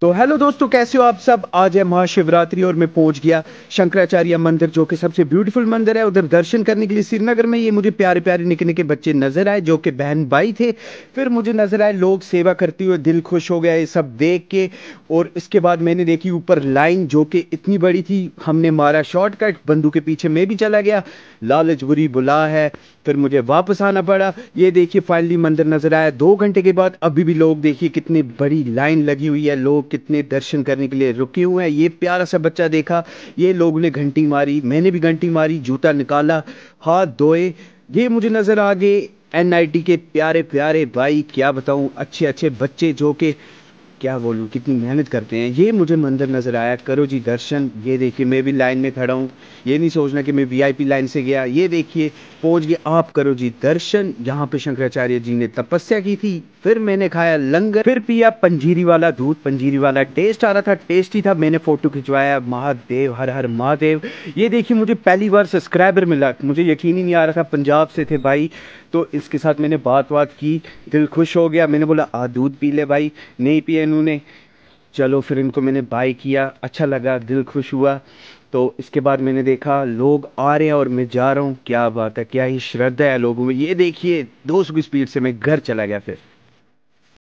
तो हेलो दोस्तों कैसे हो आप सब आज है महाशिवरात्रि और मैं पहुंच गया शंकराचार्य मंदिर जो कि सबसे ब्यूटीफुल मंदिर है उधर दर्शन करने के लिए श्रीनगर में ये मुझे प्यारे प्यारे निके निके बच्चे नजर आए जो कि बहन भाई थे फिर मुझे नजर आए लोग सेवा करते हुए दिल खुश हो गया ये सब देख के और इसके बाद मैंने देखी ऊपर लाइन जो कि इतनी बड़ी थी हमने मारा शॉर्टकट बंधु के पीछे मैं भी चला गया लालच बुरी बुला है फिर मुझे वापस आना पड़ा ये देखिए फाइनली मंदिर नजर आया दो घंटे के बाद अभी भी लोग देखिए कितनी बड़ी लाइन लगी हुई है लोग कितने दर्शन करने के लिए रुके हुए हैं ये प्यारा सा बच्चा देखा ये लोग ने घंटी मारी मैंने भी घंटी मारी जूता निकाला हाथ धोए ये मुझे नज़र आ गए एन के प्यारे प्यारे भाई क्या बताऊँ अच्छे अच्छे बच्चे जो कि क्या बोलूँ कितनी मेहनत करते हैं ये मुझे मंदिर नज़र आया करो जी दर्शन ये देखिए मैं भी लाइन में खड़ा हूँ ये नहीं सोचना कि मैं वीआईपी लाइन से गया ये देखिए पहुँच गए आप करो जी दर्शन यहाँ पे शंकराचार्य जी ने तपस्या की थी फिर मैंने खाया लंगर फिर पिया पंजीरी वाला दूध पंजीरी वाला टेस्ट आ रहा था ही था मैंने फ़ोटो खिंचवाया महादेव हर हर महादेव ये देखिए मुझे पहली बार सब्सक्राइबर मिला मुझे यकीन ही नहीं आ रहा था पंजाब से थे भाई तो इसके साथ मैंने बात बात की दिल खुश हो गया मैंने बोला आ दूध पी ले भाई नहीं पिए इन्होंने चलो फिर इनको मैंने बाय किया अच्छा लगा दिल खुश हुआ तो इसके बाद मैंने देखा लोग आ रहे हैं और मैं जा रहा हूँ क्या बात है क्या ही श्रद्धा है लोगों में ये देखिए दो सौ की स्पीड से मैं घर चला गया फिर